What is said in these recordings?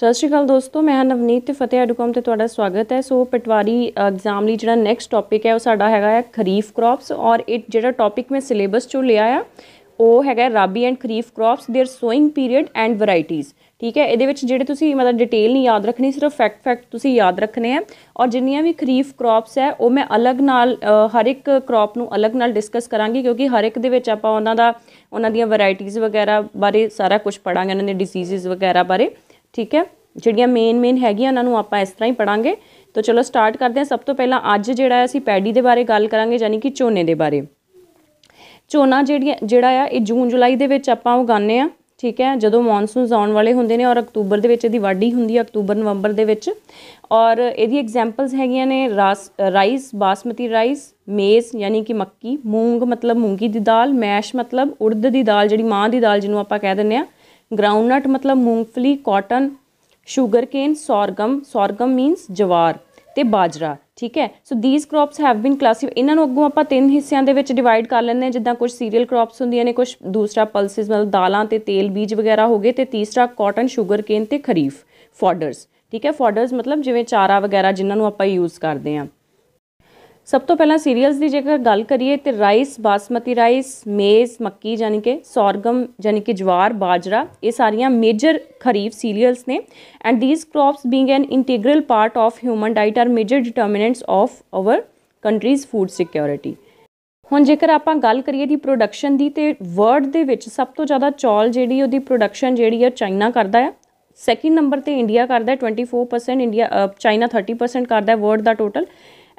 ਸਤਿ ਸ਼੍ਰੀ ਅਕਾਲ ਦੋਸਤੋ ਮੈਂ ਹਾਂ ਨਵਨੀਤ ਤੇ ਫਤਿਹ ਐਡੂਕਮ ਤੇ ਤੁਹਾਡਾ ਸਵਾਗਤ ਹੈ ਸੋ ਪਟਵਾਰੀ ਐਗਜ਼ਾਮ ਲਈ ਜਿਹੜਾ ਨੈਕਸਟ ਟੌਪਿਕ ਹੈ ਉਹ ਸਾਡਾ ਹੈਗਾ ਹੈ ਖਰੀਫ ਕ੍ਰੌਪਸ ਔਰ ਇਟ ਜਿਹੜਾ ਟੌਪਿਕ ਮੈਂ ਸਿਲੇਬਸ ਚੋਂ ਲਿਆ ਆ ਉਹ ਹੈਗਾ rabi and kharif crops their sowing period and varieties ਠੀਕ ਹੈ ਇਹਦੇ ਵਿੱਚ ਜਿਹੜੇ ਤੁਸੀਂ ਮਤਲਬ ਡਿਟੇਲ ਨਹੀਂ ਯਾਦ ਰੱਖਣੀ ਸਿਰਫ ਫੈਕਟ ਫੈਕਟ ਤੁਸੀਂ ਯਾਦ ਰੱਖਣੇ ਆ ਔਰ ਜਿੰਨੀਆਂ ਵੀ ਖਰੀਫ ਕ੍ਰੌਪਸ ਹੈ ਉਹ ਮੈਂ ਅਲੱਗ ਨਾਲ ਹਰ ਇੱਕ ਕ੍ਰੌਪ ਨੂੰ ਅਲੱਗ ਨਾਲ ਡਿਸਕਸ ਕਰਾਂਗੀ ਕਿਉਂਕਿ ਹਰ ਇੱਕ ਦੇ ਵਿੱਚ ਆਪਾਂ ਉਹਨਾਂ ਦਾ ਉਹਨਾਂ ਦੀਆਂ ਵੈਰਾਈਟੀਜ਼ ਵਗੈਰਾ ਬਾਰੇ ਸਾਰਾ ਕੁਝ ਪੜਾਂਗੇ ਉਹਨਾਂ ਦੇ ਡਿਜ਼ੀਜ਼ਸ ਵਗੈਰਾ ਬਾਰੇ ਠੀਕ ਹੈ ਜਿਹੜੀਆਂ ਮੇਨ ਮੇਨ ਹੈਗੀਆਂ ਉਹਨਾਂ ਨੂੰ ਆਪਾਂ ਇਸ ਤਰ੍ਹਾਂ ਹੀ ਪੜਾਂਗੇ ਤਾਂ ਚਲੋ ਸਟਾਰਟ ਕਰਦੇ ਹਾਂ ਸਭ ਤੋਂ ਪਹਿਲਾਂ ਅੱਜ ਜਿਹੜਾ ਅਸੀਂ ਪੈਡੀ ਦੇ ਬਾਰੇ ਗੱਲ ਕਰਾਂਗੇ ਯਾਨੀ ਕਿ ਝੋਨੇ ਦੇ ਬਾਰੇ ਝੋਨਾ ਜਿਹੜੀਆਂ ਜਿਹੜਾ ਆ ਇਹ ਜੂਨ ਜੁਲਾਈ ਦੇ ਵਿੱਚ ਆਪਾਂ ਉਗਾਉਂਦੇ ਆ ਠੀਕ ਹੈ ਜਦੋਂ ਮੌਨਸੂਨਸ ਆਉਣ ਵਾਲੇ ਹੁੰਦੇ ਨੇ ਔਰ ਅਕਤੂਬਰ ਦੇ ਵਿੱਚ ਇਹਦੀ ਵਾਢੀ ਹੁੰਦੀ ਹੈ ਅਕਤੂਬਰ ਨਵੰਬਰ ਦੇ ਵਿੱਚ ਔਰ ਇਹਦੀ ਐਗਜ਼ਾਮਪਲਸ ਹੈਗੀਆਂ ਨੇ ਰਾਈਸ ਬਾਸਮਤੀ ਰਾਈਸ ਮੇਜ਼ ਯਾਨੀ ਕਿ ਮੱਕੀ ਮੂੰਗ ਮਤਲਬ ਮੂੰਗੀ ਦੀ ਦਾਲ ਮੈਸ਼ ਮਤਲਬ ਉੜਦ ਦੀ ਦਾਲ ਜਿਹੜੀ ਮਾਂ ਦੀ ਦਾਲ ਜਿਹਨੂੰ ਆਪਾਂ ਕਹਿ ਦਿੰਦੇ ਆ ग्राउंडनट मतलब ਮੂੰਗਫਲੀ cotton sugarcane sorghum sorghum means ਜਵਾਰ ਤੇ ਬਾਜਰਾ ਠੀਕ ਹੈ so these crops have been classified ਇਹਨਾਂ ਨੂੰ ਅੱਗੋਂ ਆਪਾਂ ਤਿੰਨ ਹਿੱਸਿਆਂ ਦੇ ਵਿੱਚ ਡਿਵਾਈਡ ਕਰ ਲੈਂਦੇ ਹਾਂ ਜਿੱਦਾਂ ਕੁਝ ਸੀਰੀਅਲ ਕ੍ਰੌਪਸ ਹੁੰਦੀਆਂ ਨੇ ਕੁਝ ਦੂਸਰਾ ਪਲਸਿਸ ਮਤਲਬ ਦਾਲਾਂ ਤੇ ਤੇਲ ਬੀਜ ਵਗੈਰਾ ਹੋਗੇ ਤੇ ਤੀਸਰਾ ਕਾਟਨ ਸ਼ੂਗਰਕੇਨ ਤੇ ਖਰੀਫ ਫੋਡਰਸ ਠੀਕ ਹੈ ਫੋਡਰਸ ਮਤਲਬ ਜਿਵੇਂ ਚਾਰਾ ਵਗੈਰਾ ਜਿਨ੍ਹਾਂ ਨੂੰ ਆਪਾਂ ਯੂਜ਼ ਕਰਦੇ ਹਾਂ ਸਭ ਤੋਂ ਪਹਿਲਾਂ ਸੀਰੀਅਲਸ ਦੀ ਜੇਕਰ ਗੱਲ ਕਰੀਏ ਤੇ ਰਾਈਸ ਬਾਸਮਤੀ ਰਾਈਸ ਮੇਜ਼ ਮੱਕੀ ਯਾਨੀ ਕਿ ਸੌਰਗਮ ਯਾਨੀ ਕਿ ਜਵਾਰ ਬਾਜਰਾ ਇਹ ਸਾਰੀਆਂ ਮੇਜਰ ਖਰੀਫ ਸੀਰੀਅਲਸ ਨੇ and these crops being an integral part of human diet are major determinants of our country's food security ਹੁਣ ਜੇਕਰ ਆਪਾਂ ਗੱਲ ਕਰੀਏ ਦੀ ਪ੍ਰੋਡਕਸ਼ਨ ਦੀ ਤੇ ਵਰਲਡ ਦੇ ਵਿੱਚ ਸਭ ਤੋਂ ਜ਼ਿਆਦਾ ਚੌਲ ਜਿਹੜੀ ਉਹਦੀ ਪ੍ਰੋਡਕਸ਼ਨ ਜਿਹੜੀ ਹੈ ਚਾਈਨਾ ਕਰਦਾ ਹੈ ਸੈਕਿੰਡ ਨੰਬਰ ਤੇ ਇੰਡੀਆ ਕਰਦਾ ਹੈ 24% ਇੰਡੀਆ ਚਾਈਨਾ 30% ਕਰਦਾ ਹੈ ਵਰਲਡ ਦਾ ਟੋਟਲ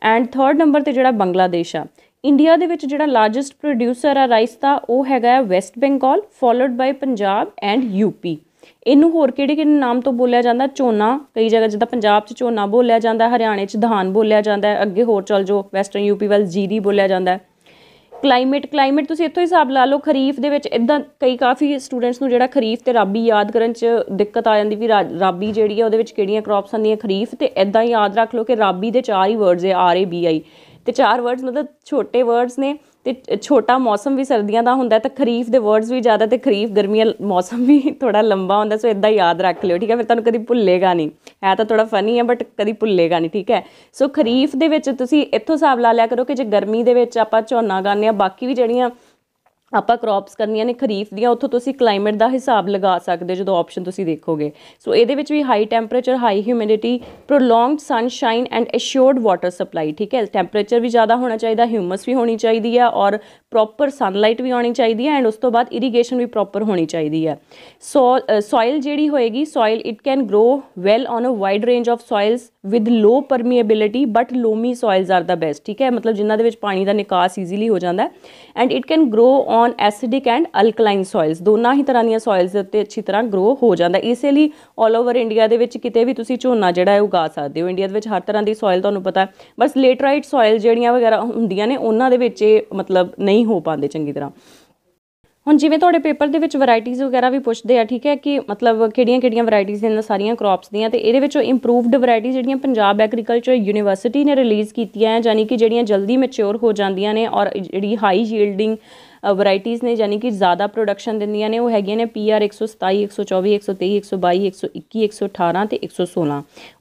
ਐਂਡ ਥਰਡ ਨੰਬਰ ਤੇ ਜਿਹੜਾ ਬੰਗਲਾਦੇਸ਼ ਆ ਇੰਡੀਆ ਦੇ ਵਿੱਚ ਜਿਹੜਾ ਲਾਰਜੈਸਟ ਪ੍ਰੋਡਿਊਸਰ ਆ ਰਾਈਸ ਦਾ ਉਹ ਹੈਗਾ ਹੈ West Bengal followed by Punjab and UP ਇਹਨੂੰ ਹੋਰ ਕਿਹੜੇ ਕਿਹੜੇ ਨਾਮ ਤੋਂ ਬੋਲਿਆ ਜਾਂਦਾ ਝੋਨਾ ਕਈ ਜਗ੍ਹਾ ਜਿੱਦਾਂ ਪੰਜਾਬ 'ਚ ਝੋਨਾ ਬੋਲਿਆ ਜਾਂਦਾ ਹਰਿਆਣੇ 'ਚ ਧਾਨ ਬੋਲਿਆ ਜਾਂਦਾ ਅੱਗੇ ਹੋਰ ਚੱਲ ਜੋ ਵੈਸਟਰਨ ਯੂਪੀ ਵੱਲ ਜੀਰੀ ਬੋਲਿਆ ਜਾਂਦਾ ਕਲਾਈਮੇਟ ਕਲਾਈਮੇਟ ਤੁਸੀਂ ਇੱਥੋਂ ਹੀ ਹਿਸਾਬ ਲਾ ਲਓ ਖਰੀਫ ਦੇ ਵਿੱਚ ਇਦਾਂ ਕਈ ਕਾਫੀ ਸਟੂਡੈਂਟਸ ਨੂੰ ਜਿਹੜਾ ਖਰੀਫ ਤੇ ਰਾਬੀ ਯਾਦ ਕਰਨ 'ਚ ਦਿੱਕਤ ਆ ਜਾਂਦੀ ਵੀ ਰਾਬੀ ਜਿਹੜੀ ਹੈ ਉਹਦੇ ਵਿੱਚ ਕਿਹੜੀਆਂ ਕ੍ਰੌਪਸ ਆਉਂਦੀਆਂ ਖਰੀਫ ਤੇ ਇਦਾਂ ਯਾਦ ਰੱਖ ਲਓ ਕਿ ਰਾਬੀ ਦੇ ਚਾਰ ਹੀ ਵਰਡਸ ਆ ਆਰ ਏ ਬੀ ਆਈ ਤੇ ਚਾਰ ਵਰਡਸ ਮਤਲਬ ਛੋਟੇ ਵਰਡਸ ਨੇ ਤੇ ਛੋਟਾ ਮੌਸਮ ਵੀ ਸਰਦੀਆਂ ਦਾ ਹੁੰਦਾ ਤਾਂ ਖਰੀਫ ਦੇ ਵਰਡਸ ਵੀ ਜ਼ਿਆਦਾ ਤੇ ਖਰੀਫ ਗਰਮੀਆਂ ਮੌਸਮ ਵੀ ਥੋੜਾ ਲੰਬਾ ਹੁੰਦਾ ਸੋ ਇਦਾਂ ਯਾਦ ਰੱਖ ਲਿਓ ਠੀਕ ਹੈ ਫਿਰ ਤੁਹਾਨੂੰ ਕਦੀ ਭੁੱਲੇਗਾ ਨਹੀਂ ਐ ਤਾਂ ਥੋੜਾ ਫਨੀ ਹੈ ਬਟ ਕਦੀ ਭੁੱਲੇਗਾ ਨਹੀਂ ਠੀਕ ਹੈ ਸੋ ਖਰੀਫ ਦੇ ਵਿੱਚ ਤੁਸੀਂ ਇੱਥੋਂ ਹਿਸਾਬ ਲਾ ਲਿਆ ਕਰੋ ਕਿ ਜੇ ਗਰਮੀ ਦੇ ਵਿੱਚ ਆਪਾਂ ਝੋਨਾ ਗਾਣੇ ਆ ਬਾਕੀ ਵੀ ਜਿਹੜੀਆਂ ਆਪਾਂ ਕ੍ਰੌਪਸ ਕਰਨੀਆਂ ਨੇ ਖਰੀਫ ਦੀਆਂ ਉੱਥੋਂ ਤੁਸੀਂ ਕਲਾਈਮੇਟ ਦਾ ਹਿਸਾਬ ਲਗਾ ਸਕਦੇ ਜਦੋਂ ਆਪਸ਼ਨ ਤੁਸੀਂ ਦੇਖੋਗੇ ਸੋ ਇਹਦੇ ਵਿੱਚ ਵੀ high temperature high humidity prolonged sunshine and assured water supply ਠੀਕ ਹੈ ਟੈਂਪਰੇਚਰ ਵੀ ਜ਼ਿਆਦਾ ਹੋਣਾ ਚਾਹੀਦਾ ਹਿਊਮਸ ਵੀ ਹੋਣੀ ਚਾਹੀਦੀ ਹੈ ਔਰ ਪ੍ਰੋਪਰ ਸਨਲਾਈਟ ਵੀ ਆਉਣੀ ਚਾਹੀਦੀ ਹੈ ਐਂਡ ਉਸ ਤੋਂ ਬਾਅਦ ਇਰੀਗੇਸ਼ਨ ਵੀ ਪ੍ਰੋਪਰ ਹੋਣੀ ਚਾਹੀਦੀ ਹੈ ਸੋ ਸੋਇਲ ਜਿਹੜੀ ਹੋਏਗੀ soil it can grow well on a wide range of soils with low permeability but loamy soils are the best ਠੀਕ ਹੈ ਮਤਲਬ ਜਿਨ੍ਹਾਂ ਦੇ ਵਿੱਚ ਪਾਣੀ ਦਾ ਨਿਕਾਸ ਈਜ਼ੀਲੀ ਹੋ ਜਾਂਦਾ ਹੈ and it can grow on acidic and alkaline soils ਦੋਨਾਂ ਹੀ ਤਰ੍ਹਾਂ ਦੀਆਂ ਸੋਇਲਸ ਦੇ ਉੱਤੇ ਅੱਛੀ ਤਰ੍ਹਾਂ ਗਰੋ ਹੋ ਜਾਂਦਾ ਇਸੇ ਲਈ ਆਲ ਓਵਰ ਇੰਡੀਆ ਦੇ ਵਿੱਚ ਕਿਤੇ ਵੀ ਤੁਸੀਂ ਝੋਨਾ ਜਿਹੜਾ ਹੈ ਉਗਾ ਸਕਦੇ ਹੋ ਇੰਡੀਆ ਦੇ ਵਿੱਚ ਹਰ ਤਰ੍ਹਾਂ ਦੀ ਸੋਇਲ ਤੁਹਾਨੂੰ ਪਤਾ ਬਸ ਲੇਟਰਾਈਟ ਸੋਇਲ ਜਿਹੜੀਆਂ ਵਗੈਰਾ ਹੁੰਦੀਆਂ ਨੇ ਉਹਨਾਂ ਦੇ ਵਿੱਚ ਇਹ ਮਤਲਬ ਨਹੀਂ ਨਹੀਂ ਹੋ ਪਾਉਂਦੇ ਚੰਗੀ ਤਰ੍ਹਾਂ ਹੁਣ ਜਿਵੇਂ ਤੁਹਾਡੇ ਪੇਪਰ ਦੇ ਵਿੱਚ ਵੈਰਾਈਟੀਆਂ ਵਗੈਰਾ ਵੀ ਪੁੱਛਦੇ ਆ ਠੀਕ ਹੈ ਕਿ ਮਤਲਬ ਕਿਹੜੀਆਂ-ਕਿਹੜੀਆਂ ਵੈਰਾਈਟੀਆਂ ਨੇ ਸਾਰੀਆਂ ਕ੍ਰੌਪਸ ਦੀਆਂ ਤੇ ਇਹਦੇ ਵਿੱਚੋਂ ਇੰਪਰੂਵਡ ਵੈਰਾਈਟੀ ਜਿਹੜੀਆਂ ਪੰਜਾਬ ਐਗਰੀਕਲਚਰ ਯੂਨੀਵਰਸਿਟੀ ਨੇ ਰਿਲੀਜ਼ ਕੀਤੀਆਂ ਹੈ ਯਾਨੀ ਕਿ ਜਿਹੜੀਆਂ ਜਲਦੀ ਮੈਚੁਰ ਹੋ ਜਾਂਦੀਆਂ ਨੇ ਔਰ ਜਿਹੜੀ ਹਾਈ ਯੀਲਡਿੰਗ ਵੈਰਾਈਟੀਆਂ ਨੇ ਯਾਨੀ ਕਿ ਜ਼ਿਆਦਾ ਪ੍ਰੋਡਕਸ਼ਨ ਦਿੰਦੀਆਂ ਨੇ ਉਹ ਹੈਗੀਆਂ ਨੇ ਪੀਆਰ 127 124 123 122 121 118 ਤੇ 116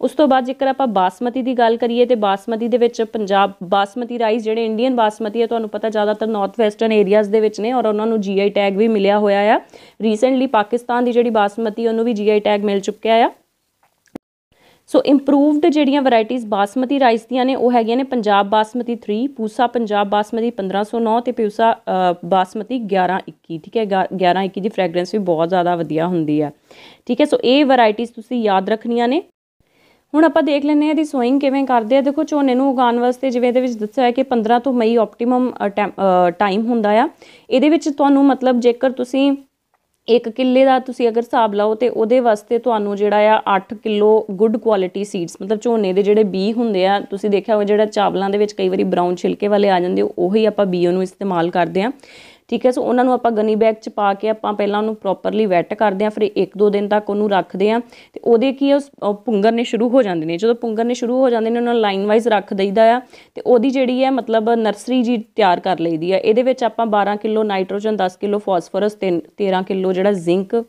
ਉਸ ਤੋਂ ਬਾਅਦ ਜੇਕਰ ਆਪਾਂ ਬਾਸਮਤੀ ਦੀ ਗੱਲ ਕਰੀਏ ਤੇ ਬਾਸਮਤੀ ਦੇ ਵਿੱਚ ਪੰਜਾਬ ਬਾਸਮਤੀ ਰਾਈਸ ਜਿਹੜੇ ਇੰਡੀਅਨ ਬਾਸਮਤੀ ਹੈ ਤੁਹਾਨੂੰ ਪਤਾ ਜ਼ਿਆਦਾਤਰ ਨਾਰਥ ਵੈਸਟਰਨ ਏਰੀਆਜ਼ ਦੇ ਵਿੱਚ ਨੇ ਔਰ ਉਹਨਾਂ ਨੂੰ ਜੀਆਈ ਟੈਗ ਵੀ ਮਿਲਿਆ ਹੋਇਆ ਆ ਰੀਸੈਂਟਲੀ ਪਾਕਿਸਤਾਨ ਦੀ ਜਿਹੜੀ ਬਾਸਮਤੀ ਉਹਨੂੰ ਵੀ ਜੀਆਈ ਟੈਗ ਮਿਲ ਚੁੱਕਿਆ ਆ ਸੋ ਇੰਪਰੂਵਡ ਜਿਹੜੀਆਂ ਵੈਰਾਈਟੀਆਂ ਬਾਸਮਤੀ ਰਾਈਸ ਦੀਆਂ ਨੇ ਉਹ ਹੈਗੀਆਂ ਨੇ ਪੰਜਾਬ ਬਾਸਮਤੀ 3 ਪੂਸਾ ਪੰਜਾਬ ਬਾਸਮਤੀ 1509 ਤੇ ਪੂਸਾ ਬਾਸਮਤੀ 1121 ਠੀਕ ਹੈ 1121 ਦੀ ਫ੍ਰੈਗਰੈਂਸ ਵੀ ਬਹੁਤ ਜ਼ਿਆਦਾ ਵਧੀਆ ਹੁੰਦੀ ਹੈ ਠੀਕ ਹੈ ਸੋ ਇਹ ਵੈਰਾਈਟੀਆਂ ਤੁਸੀਂ ਯਾਦ ਰੱਖਣੀਆਂ ਨੇ ਹੁਣ ਆਪਾਂ ਦੇਖ ਲੈਂਦੇ ਹਾਂ ਇਹਦੀ ਸੋਇੰਗ ਕਿਵੇਂ ਕਰਦੇ ਆ ਦੇਖੋ ਝੋਨੇ ਨੂੰ ਉਗਾਉਣ ਵਾਸਤੇ ਜਿਵੇਂ ਇਹਦੇ ਵਿੱਚ ਦੱਸਿਆ ਹੈ ਕਿ 15 ਤੋਂ ਮਈ ਆਪਟੀਮਮ ਟਾਈਮ ਹੁੰਦਾ ਆ ਇਹਦੇ ਵਿੱਚ ਤੁਹਾਨੂੰ ਮਤਲਬ ਜੇਕਰ ਤੁਸੀਂ ਇੱਕ ਕਿੱਲੇ ਦਾ ਤੁਸੀਂ ਅਗਰ ਹਿਸਾਬ ਲਾਓ ਤੇ ਉਹਦੇ ਵਾਸਤੇ ਤੁਹਾਨੂੰ ਜਿਹੜਾ ਆ 8 ਕਿਲੋ ਗੁੱਡ ਕੁਆਲਿਟੀ ਸੀਡਸ ਮਤਲਬ ਝੋਨੇ ਦੇ ਜਿਹੜੇ ਬੀ ਹੁੰਦੇ ਆ ਤੁਸੀਂ ਦੇਖਿਆ ਹੋਵੇ ਜਿਹੜਾ ਚਾਵਲਾਂ ਦੇ ਵਿੱਚ ਕਈ ਵਾਰੀ ਬ੍ਰਾਊਨ ਛਿਲਕੇ ਵਾਲੇ ਆ ਜਾਂਦੇ ਉਹ ਹੀ ਆਪਾਂ ਬੀਓ ਨੂੰ ਇਸਤੇਮਾਲ ਕਰਦੇ ਆ ਠੀਕ ਹੈ ਸੋ ਉਹਨਾਂ ਨੂੰ ਆਪਾਂ ਗਨੀ ਬੈਗ 'ਚ ਪਾ ਕੇ ਆਪਾਂ ਪਹਿਲਾਂ ਉਹਨੂੰ ਪ੍ਰੋਪਰਲੀ ਵੈਟ ਕਰਦੇ ਆ ਫਿਰ ਇੱਕ ਦੋ ਦਿਨ ਤੱਕ ਉਹਨੂੰ ਰੱਖਦੇ ਆ ਤੇ ਉਹਦੇ ਕੀ ਪੁੰਗਰ ਨੇ ਸ਼ੁਰੂ ਹੋ ਜਾਂਦੇ ਨੇ ਜਦੋਂ ਪੁੰਗਰ ਨੇ ਸ਼ੁਰੂ ਹੋ ਜਾਂਦੇ ਨੇ ਉਹਨਾਂ ਨੂੰ ਲਾਈਨ ਵਾਈਜ਼ ਰੱਖ ਦਈਦਾ ਆ ਤੇ ਉਹਦੀ ਜਿਹੜੀ ਹੈ ਮਤਲਬ ਨਰਸਰੀ ਜੀ ਤਿਆਰ ਕਰ ਲਈਦੀ ਆ ਇਹਦੇ ਵਿੱਚ ਆਪਾਂ 12 kilo nitrogen 10 kilo phosphorus 13 kilo ਜਿਹੜਾ ਜ਼ਿੰਕ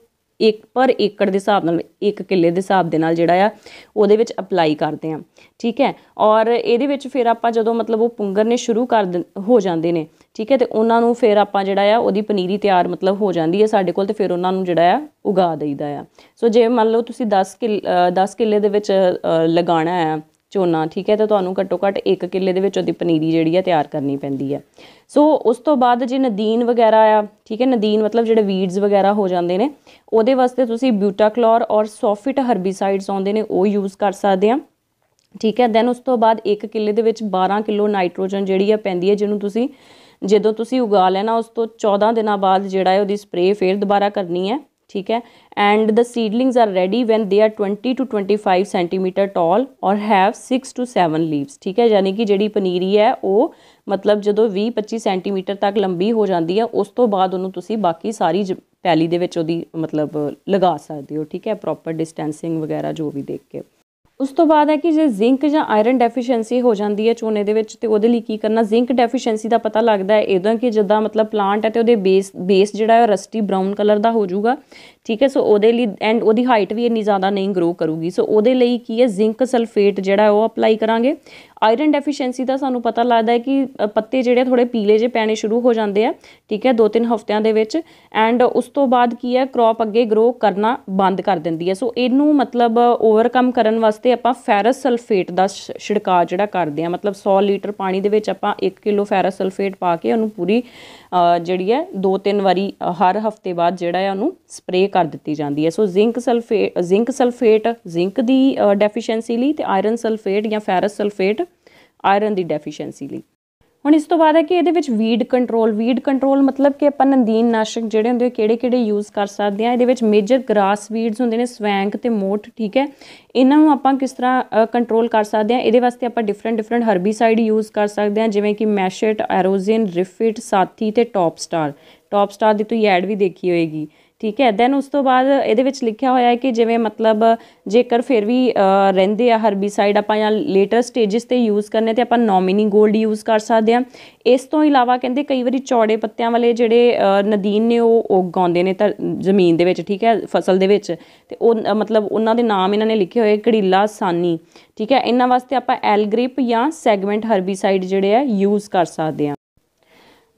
ਇੱਕ ਪਰ ਏਕੜ ਦੇ ਹਿਸਾਬ ਨਾਲ ਇੱਕ ਕਿੱਲੇ ਦੇ ਹਿਸਾਬ ਦੇ ਨਾਲ ਜਿਹੜਾ ਆ ਉਹਦੇ ਵਿੱਚ ਅਪਲਾਈ ਕਰਦੇ ਆ ਠੀਕ ਹੈ ਔਰ ਇਹਦੇ ਵਿੱਚ ਫਿਰ ਆਪਾਂ ਜਦੋਂ ਮਤਲਬ ਉਹ ਪੁੰਗਰ ਨੇ ਸ਼ੁਰੂ ਕਰ ਹੋ ਜਾਂਦੇ ਨੇ ਠੀਕ ਹੈ ਤੇ ਉਹਨਾਂ ਨੂੰ ਫਿਰ ਆਪਾਂ ਜਿਹੜਾ ਆ ਉਹਦੀ ਪਨੀਰੀ ਤਿਆਰ ਮਤਲਬ ਹੋ ਜਾਂਦੀ ਹੈ ਸਾਡੇ ਕੋਲ ਤੇ ਫਿਰ ਉਹਨਾਂ ਨੂੰ ਜਿਹੜਾ ਆ ਉਗਾ ਦਈਦਾ ਆ ਸੋ ਜੇ ਮੰਨ ਲਓ ਤੁਸੀਂ 10 ਕਿੱਲੇ 10 ਕਿੱਲੇ ਦੇ ਵਿੱਚ ਲਗਾਣਾ ਆ ਝੋਨਾ ਠੀਕ ਹੈ ਤਾਂ ਤੁਹਾਨੂੰ ਘੱਟੋ ਘੱਟ 1 ਕਿੱਲੇ ਦੇ ਵਿੱਚ ਉਹਦੀ ਪਨੀਰੀ ਜਿਹੜੀ ਆ ਤਿਆਰ ਕਰਨੀ ਪੈਂਦੀ ਆ ਸੋ ਉਸ ਤੋਂ ਬਾਅਦ ਜੇ ਨਦੀਨ ਵਗੈਰਾ ਆ ਠੀਕ ਹੈ ਨਦੀਨ ਮਤਲਬ ਜਿਹੜੇ ਵੀਡਸ ਵਗੈਰਾ ਹੋ ਜਾਂਦੇ ਨੇ ਉਹਦੇ ਵਾਸਤੇ ਤੁਸੀਂ ਬਿਊਟਾਕਲੋਰ ਔਰ ਸੋਫਿਟ ਹਰਬੀਸਾਈਡਸ ਆਉਂਦੇ ਨੇ ਉਹ ਯੂਜ਼ ਕਰ ਸਕਦੇ ਆ ਠੀਕ ਹੈ ਦੈਨ ਉਸ ਤੋਂ ਬਾਅਦ 1 ਕਿੱਲੇ ਦੇ ਵਿੱਚ 12 ਕਿਲੋ ਨਾਈਟ੍ਰੋਜਨ ਜਿਹੜੀ ਆ ਪੈਂਦੀ ਹੈ ਜਿਹਨੂੰ ਤੁਸੀਂ ਜਦੋਂ ਤੁਸੀਂ ਉਗਾ ਲੈਣਾ ਉਸ ਤੋਂ 14 ਦਿਨਾਂ ਬਾਅਦ ਜਿਹੜਾ ਹੈ ਉਹਦੀ ਸਪਰੇ ਫੇਰ ਦੁਬਾਰਾ ਕਰਨੀ ਹੈ ਠੀਕ ਹੈ and the seedlings are ready when they are 20 to 25 centimetre tall or have 6 to 7 leaves ਠੀਕ ਹੈ ਯਾਨੀ ਕਿ ਜਿਹੜੀ ਪਨੀਰੀ ਹੈ ਉਹ ਮਤਲਬ ਜਦੋਂ 20 25 ਸੈਂਟੀਮੀਟਰ ਤੱਕ ਲੰਬੀ ਹੋ ਜਾਂਦੀ ਹੈ ਉਸ ਤੋਂ ਬਾਅਦ ਉਹਨੂੰ ਤੁਸੀਂ ਬਾਕੀ ਸਾਰੀ ਪੈਲੀ ਦੇ ਵਿੱਚ ਉਹਦੀ ਮਤਲਬ ਲਗਾ ਸਕਦੇ ਹੋ ਠੀਕ ਹੈ ਪ੍ਰੋਪਰ ਡਿਸਟੈਂਸਿੰਗ ਵਗੈਰਾ ਜੋ ਵੀ ਦੇਖ ਕੇ ਉਸ ਤੋਂ ਬਾਅਦ ਹੈ ਕਿ ਜੇ ਜ਼ਿੰਕ ਜਾਂ ਆਇਰਨ ਡੈਫੀਸ਼ੀਐਂਸੀ ਹੋ ਜਾਂਦੀ ਹੈ ਚੋਨੇ ਦੇ ਵਿੱਚ ਤੇ ਉਹਦੇ ਲਈ ਕੀ ਕਰਨਾ ਜ਼ਿੰਕ ਡੈਫੀਸ਼ੀਐਂਸੀ ਦਾ ਪਤਾ ਲੱਗਦਾ ਹੈ ਇਦਾਂ ਕਿ ਜਿੱਦਾਂ ਮਤਲਬ ਪਲਾਂਟ ਹੈ ਤੇ ਉਹਦੇ ਬੇਸ ਬੇਸ ਜਿਹੜਾ ਹੈ ਰਸਟੀ ਬ੍ਰਾਊਨ ਕਲਰ ਦਾ ਹੋ ਜਾਊਗਾ ਠੀਕ ਹੈ ਸੋ ਉਹਦੇ ਲਈ ਐਂਡ ਉਹਦੀ ਹਾਈਟ ਵੀ ਇੰਨੀ ਜ਼ਿਆਦਾ ਨਹੀਂ ਗਰੋ ਕਰੂਗੀ ਸੋ ਉਹਦੇ ਲਈ ਕੀ ਹੈ ਜ਼ਿੰਕ ਸਲਫੇਟ ਜਿਹੜਾ ਉਹ ਅਪਲਾਈ ਕਰਾਂਗੇ ਆਇਰਨ ਡੈਫੀਸ਼ੀਐਂਸੀ ਦਾ ਸਾਨੂੰ ਪਤਾ ਲੱਗਦਾ ਹੈ ਕਿ ਪੱਤੇ ਜਿਹੜੇ ਥੋੜੇ ਪੀਲੇ ਜੇ ਪੈਣੇ ਸ਼ੁਰੂ ਹੋ ਜਾਂਦੇ ਆ ਠੀਕ ਹੈ ਦੋ ਤਿੰਨ ਹਫ਼ਤਿਆਂ ਦੇ ਵਿੱਚ ਐਂਡ ਉਸ ਤੋਂ ਬਾਅਦ ਕੀ ਹੈ ਕ੍ਰੌਪ ਅੱਗੇ ਗਰੋ ਕਰਨਾ ਬੰਦ ਕਰ ਦਿੰਦੀ ਹੈ ਸੋ ਇਹਨੂੰ ਮਤਲਬ ਓਵਰਕਮ ਕਰਨ ਵਾਸਤੇ ਆਪਾਂ ਫੈਰਸ ਸਲਫੇਟ ਦਾ ਛਿੜਕਾਅ ਜਿਹੜਾ ਕਰਦੇ ਆ ਮਤਲਬ 100 ਲੀਟਰ ਪਾਣੀ ਦੇ ਵਿੱਚ ਆਪਾਂ 1 ਕਿਲੋ ਫੈਰਸ ਸਲਫੇਟ ਪਾ ਕੇ ਉਹਨੂੰ ਪੂਰੀ ਜਿਹੜੀ ਹੈ ਦੋ ਤਿੰਨ ਵਾਰੀ ਹਰ ਹਫਤੇ ਬਾਅਦ ਜਿਹੜਾ ਹੈ ਉਹਨੂੰ ਸਪਰੇਅ ਕਰ ਦਿੱਤੀ ਜਾਂਦੀ ਹੈ so zinc sulphate zinc sulphate zinc ਦੀ ਡੈਫੀਸ਼ੀਐਂਸੀ ਲਈ ਤੇ ਆਇਰਨ ਸਲਫੇਟ ਜਾਂ ਫੈਰਸ ਸਲਫੇਟ ਆਇਰਨ ਦੀ ਡੈਫੀਸ਼ੀਐਂਸੀ ਲਈ ਹੁਣ ਇਸ ਤੋਂ ਬਾਅਦ ਹੈ ਕਿ ਇਹਦੇ ਵਿੱਚ ਵੀਡ ਕੰਟਰੋਲ ਵੀਡ ਕੰਟਰੋਲ ਮਤਲਬ ਕਿ ਆਪਾਂ ਨੰਦੀਨ ਨਾਸ਼ਕ ਜਿਹੜੇ ਹੁੰਦੇ ਕਿਹੜੇ-ਕਿਹੜੇ ਯੂਜ਼ ਕਰ ਸਕਦੇ ਆ ਇਹਦੇ ਵਿੱਚ ਮੇਜਰ ਗ੍ਰਾਸ ਵੀਡਸ ਹੁੰਦੇ ਨੇ ਸਵੈਂਕ ਤੇ ਮੋਟ ਠੀਕ ਹੈ ਇਹਨਾਂ ਨੂੰ ਆਪਾਂ ਕਿਸ ਤਰ੍ਹਾਂ ਕੰਟਰੋਲ ਕਰ ਸਕਦੇ ਆ ਇਹਦੇ ਵਾਸਤੇ ਆਪਾਂ ਡਿਫਰੈਂਟ ਡਿਫਰੈਂਟ ਹਰਬੀਸਾਈਡ ਯੂਜ਼ ਕਰ ਸਕਦੇ ਆ ਜਿਵੇਂ ਕਿ ਮੈਸ਼ਟ ਐਰੋਜ਼ਿਨ ਰਿਫਿਟ ਸਾਥੀ ਤੇ ਟੌਪ ਸਟਾਰ ਟੌਪ ਸਟਾਰ ਦੀ ਤੁਸੀਂ ਐਡ ਵੀ ਦੇਖੀ ਹੋਏਗੀ ਠੀਕ ਹੈ ਦੈਨ ਉਸ ਤੋਂ ਬਾਅਦ ਇਹਦੇ ਵਿੱਚ ਲਿਖਿਆ ਹੋਇਆ ਹੈ ਕਿ ਜਿਵੇਂ ਮਤਲਬ ਜੇਕਰ ਫਿਰ ਵੀ ਰਹਿੰਦੇ ਆ ਹਰਬੀਸਾਈਡ ਆਪਾਂ ਜਾਂ ਲੇਟਰ ਸਟੇजेस ਤੇ ਯੂਜ਼ ਕਰਨੇ ਤੇ ਆਪਾਂ ਨੋਮਿਨੀ 골ਡ ਯੂਜ਼ ਕਰ ਸਕਦੇ ਆ ਇਸ ਤੋਂ ਇਲਾਵਾ ਕਹਿੰਦੇ ਕਈ ਵਾਰੀ ਚੌੜੇ ਪੱਤਿਆਂ ਵਾਲੇ ਜਿਹੜੇ ਨਦੀਨ ਨੇ ਉਹ ਉਗਾਉਂਦੇ ਨੇ ਤਾਂ ਜ਼ਮੀਨ ਦੇ ਵਿੱਚ ਠੀਕ ਹੈ ਫਸਲ ਦੇ ਵਿੱਚ ਤੇ ਉਹ ਮਤਲਬ ਉਹਨਾਂ ਦੇ ਨਾਮ ਇਹਨਾਂ ਨੇ ਲਿਖੇ ਹੋਏ ਕੜੀਲਾ ਸਾਨੀ ਠੀਕ ਹੈ ਇਹਨਾਂ ਵਾਸਤੇ ਆਪਾਂ ਐਲ ਗ੍ਰਿਪ ਜਾਂ ਸੈਗਮੈਂਟ ਹਰਬੀਸਾਈਡ ਜਿਹੜੇ ਆ ਯੂਜ਼ ਕਰ ਸਕਦੇ ਆ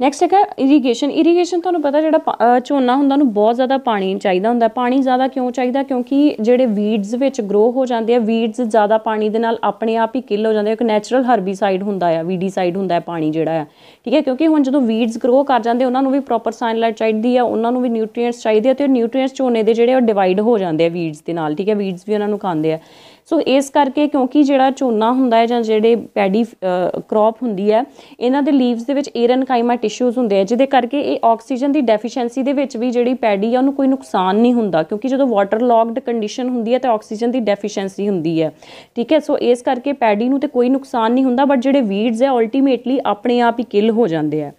ਨੈਕਸਟ ਹੈਗਾ ਇਰੀਗੇਸ਼ਨ ਇਰੀਗੇਸ਼ਨ ਤੁਹਾਨੂੰ ਪਤਾ ਜਿਹੜਾ ਝੋਨਾ ਹੁੰਦਾ ਉਹਨੂੰ ਬਹੁਤ ਜ਼ਿਆਦਾ ਪਾਣੀ ਚਾਹੀਦਾ ਹੁੰਦਾ ਪਾਣੀ ਜ਼ਿਆਦਾ ਕਿਉਂ ਚਾਹੀਦਾ ਕਿਉਂਕਿ ਜਿਹੜੇ ਵੀਡਸ ਵਿੱਚ ਗਰੋ ਹੋ ਜਾਂਦੇ ਆ ਵੀਡਸ ਜ਼ਿਆਦਾ ਪਾਣੀ ਦੇ ਨਾਲ ਆਪਣੇ ਆਪ ਹੀ ਕਿਲ ਹੋ ਜਾਂਦੇ ਆ ਇੱਕ ਨੇਚਰਲ ਹਰਬੀਸਾਈਡ ਹੁੰਦਾ ਆ ਵੀਡੀਸਾਈਡ ਹੁੰਦਾ ਹੈ ਪਾਣੀ ਜਿਹੜਾ ਆ ਠੀਕ ਹੈ ਕਿਉਂਕਿ ਹੁਣ ਜਦੋਂ ਵੀਡਸ ਗਰੋ ਕਰ ਜਾਂਦੇ ਉਹਨਾਂ ਨੂੰ ਵੀ ਪ੍ਰੋਪਰ ਸਨਲਾਈਟ ਚਾਹੀਦੀ ਆ ਉਹਨਾਂ ਨੂੰ ਵੀ ਨਿਊਟ੍ਰੀਐਂਟਸ ਚਾਹੀਦੇ ਆ ਤੇ ਨਿਊਟ੍ਰੀਐਂਟਸ ਝੋਨੇ ਦੇ ਜਿਹੜੇ ਉਹ ਡਿਵਾਈਡ ਹੋ ਜਾਂਦੇ ਆ ਵੀਡਸ ਦੇ ਨਾਲ ਠੀਕ ਹੈ ਵੀਡਸ ਵੀ ਉਹਨਾਂ ਨੂੰ ਖਾਂਦੇ ਆ ਸੋ ਇਸ ਕਰਕੇ ਕਿਉਂਕਿ ਜਿਹੜਾ ਝੋਨਾ ਹੁੰਦਾ ਹੈ ਜਾਂ ਜਿਹੜੇ ਪੈਡੀ ਕ੍ਰੌਪ ਹੁੰਦੀ ਹੈ ਇਹਨਾਂ ਦੇ ਲੀਵਸ ਦੇ ਵਿੱਚ ਏਰਨ ਕਾਈਮਾ ਇਸ਼ੂਜ਼ ਹੁੰਦੇ ਆ ਜਿਹਦੇ ਕਰਕੇ ਇਹ ਆਕਸੀਜਨ ਦੀ ਡੈਫੀਸ਼ੀਐਂਸੀ ਦੇ ਵਿੱਚ ਵੀ ਜਿਹੜੀ ਪੈਡੀ ਆ ਉਹਨੂੰ ਕੋਈ ਨੁਕਸਾਨ ਨਹੀਂ ਹੁੰਦਾ ਕਿਉਂਕਿ ਜਦੋਂ ਵਾਟਰ ਲੌਗਡ ਕੰਡੀਸ਼ਨ ਹੁੰਦੀ ਹੈ ਤਾਂ ਆਕਸੀਜਨ ਦੀ ਡੈਫੀਸ਼ੀਐਂਸੀ ਹੁੰਦੀ ਹੈ ਠੀਕ ਹੈ ਸੋ ਇਸ ਕਰਕੇ ਪੈਡੀ ਨੂੰ ਤੇ ਕੋਈ ਨੁਕਸਾਨ ਨਹੀਂ ਹੁੰਦਾ ਬਟ ਜਿਹੜੇ ਵੀਡਸ ਹੈ ਅਲਟੀਮੇਟਲੀ ਆਪਣੇ ਆਪ ਹੀ ਕਿਲ ਹੋ ਜਾਂਦੇ ਆ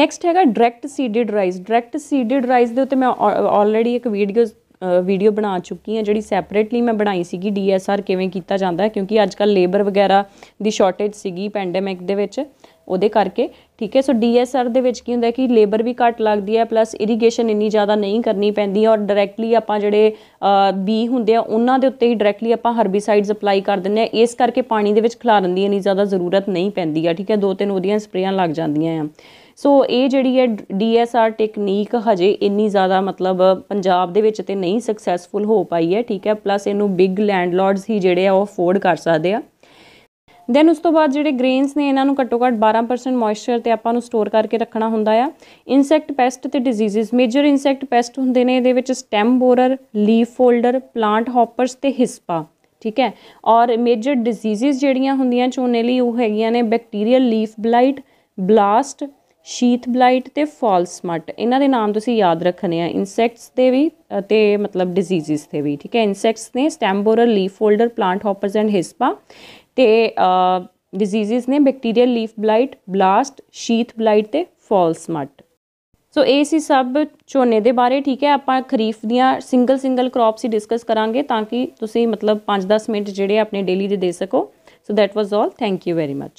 ਨੈਕਸਟ ਹੈਗਾ direct seeded rice direct seeded rice ਦੇ ਉੱਤੇ ਮੈਂ ਆਲਰੇਡੀ ਇੱਕ ਵੀਡੀਓ ਵੀਡੀਓ ਬਣਾ ਚੁੱਕੀ ਹਾਂ ਜਿਹੜੀ ਸੈਪਰੇਟਲੀ ਮੈਂ ਬਣਾਈ ਸੀਗੀ ਡੀਐਸਆਰ ਕਿਵੇਂ ਕੀਤਾ ਜਾਂਦਾ ਹੈ ਕਿਉਂਕਿ ਅੱਜ ਕੱਲ ਲੇਬਰ ਵਗੈਰਾ ਦੀ ਸ਼ਾਰਟੇਜ ਸੀਗੀ ਪੈਂਡੈਮਿਕ ਦੇ ਵਿੱਚ ਉਹਦੇ ਕਰਕੇ ਠੀਕ ਹੈ ਸੋ ਡੀਐਸਆਰ ਦੇ ਵਿੱਚ ਕੀ ਹੁੰਦਾ ਕਿ ਲੇਬਰ ਵੀ ਘੱਟ ਲੱਗਦੀ ਹੈ ਪਲੱਸ ਇਰੀਗੇਸ਼ਨ ਇੰਨੀ ਜ਼ਿਆਦਾ ਨਹੀਂ ਕਰਨੀ ਪੈਂਦੀ ਔਰ ਡਾਇਰੈਕਟਲੀ ਆਪਾਂ ਜਿਹੜੇ ਬੀ ਹੁੰਦੇ ਆ ਉਹਨਾਂ ਦੇ ਉੱਤੇ ਹੀ ਡਾਇਰੈਕਟਲੀ ਆਪਾਂ ਹਰਬੀਸਾਈਡਸ ਅਪਲਾਈ ਕਰ ਦਿੰਦੇ ਆ ਇਸ ਕਰਕੇ ਪਾਣੀ ਦੇ ਵਿੱਚ ਖਿਲਾਰਨ ਦੀ ਇੰਨੀ ਜ਼ਿਆਦਾ ਜ਼ਰੂਰਤ ਨਹੀਂ ਪੈਂਦੀ ਆ ਠੀਕ ਹੈ ਦੋ ਤਿੰਨ ਉਹਦੀਆਂ ਸਪਰੇਆਂ ਲੱਗ ਜਾਂਦੀਆਂ ਆ ਸੋ ਇਹ ਜਿਹੜੀ ਹੈ ਡੀਐਸਆਰ ਟੈਕਨੀਕ ਹਜੇ ਇੰਨੀ ਜ਼ਿਆਦਾ ਮਤਲਬ ਪੰਜਾਬ ਦੇ ਵਿੱਚ ਤੇ ਨਹੀਂ ਸਕਸੈਸਫੁਲ ਹੋ ਪਾਈ ਹੈ ਠੀਕ ਹੈ ਪਲੱਸ ਇਹਨੂੰ ਬਿਗ ਲੈਂਡਲਾਰਡਸ ਹੀ ਜਿਹੜੇ ਆ ਉਹ ਅਫੋਰਡ ਕਰ ਸਕਦੇ ਆ ਦੈਨ ਉਸ ਤੋਂ ਬਾਅਦ ਜਿਹੜੇ ਗ੍ਰੇਨਸ ਨੇ ਇਹਨਾਂ ਨੂੰ ਘੱਟੋ ਘੱਟ 12% ਮੋਇਸਚਰ ਤੇ ਆਪਾਂ ਨੂੰ ਸਟੋਰ ਕਰਕੇ ਰੱਖਣਾ ਹੁੰਦਾ ਆ ਇਨਸੈਕਟ ਪੈਸਟ ਤੇ ਡਿਜ਼ੀਜ਼ਸ ਮੇਜਰ ਇਨਸੈਕਟ ਪੈਸਟ ਹੁੰਦੇ ਨੇ ਇਹਦੇ ਵਿੱਚ stem borer leaf folder plant hoppers ਤੇ ਹਿਸਪਾ ਠੀਕ ਹੈ ਔਰ ਮੇਜਰ ਡਿਜ਼ੀਜ਼ਸ ਜਿਹੜੀਆਂ ਹੁੰਦੀਆਂ ਚੋਨੇ ਲਈ ਉਹ ਹੈਗੀਆਂ ਨੇ bacterial leaf blight blast sheath blight ਤੇ ਫਾਲਸ ਮਟ ਇਹਨਾਂ ਦੇ ਨਾਮ ਤੁਸੀਂ ਯਾਦ ਰੱਖਣੇ ਆ ਇਨਸੈਕਟਸ ਦੇ ਵੀ ਤੇ ਮਤਲਬ ਡਿਜ਼ੀਜ਼ਸ ਤੇ ਵੀ ਠੀਕ ਹੈ ਇਨਸੈਕਟਸ ਨੇ borer leaf folder plant hoppers and hispa ਤੇ ਡਿਜ਼ੀਜ਼ਸ ਨੇ bacterial leaf blight blast sheath blight ਤੇ ਫਾਲਸ ਮਟ ਸੋ ਇਹ ਸੀ ਸਭ ਝੋਨੇ ਦੇ ਬਾਰੇ ਠੀਕ ਹੈ ਆਪਾਂ ਖਰੀਫ ਦੀਆਂ ਸਿੰਗਲ ਸਿੰਗਲ ਕ੍ਰੌਪਸ ਹੀ ਡਿਸਕਸ ਕਰਾਂਗੇ ਤਾਂ ਕਿ ਤੁਸੀਂ ਮਤਲਬ 5-10 ਮਿੰਟ ਜਿਹੜੇ ਆਪਣੇ ਡੇਲੀ ਦੇ ਦੇ ਸਕੋ so that was all thank you very much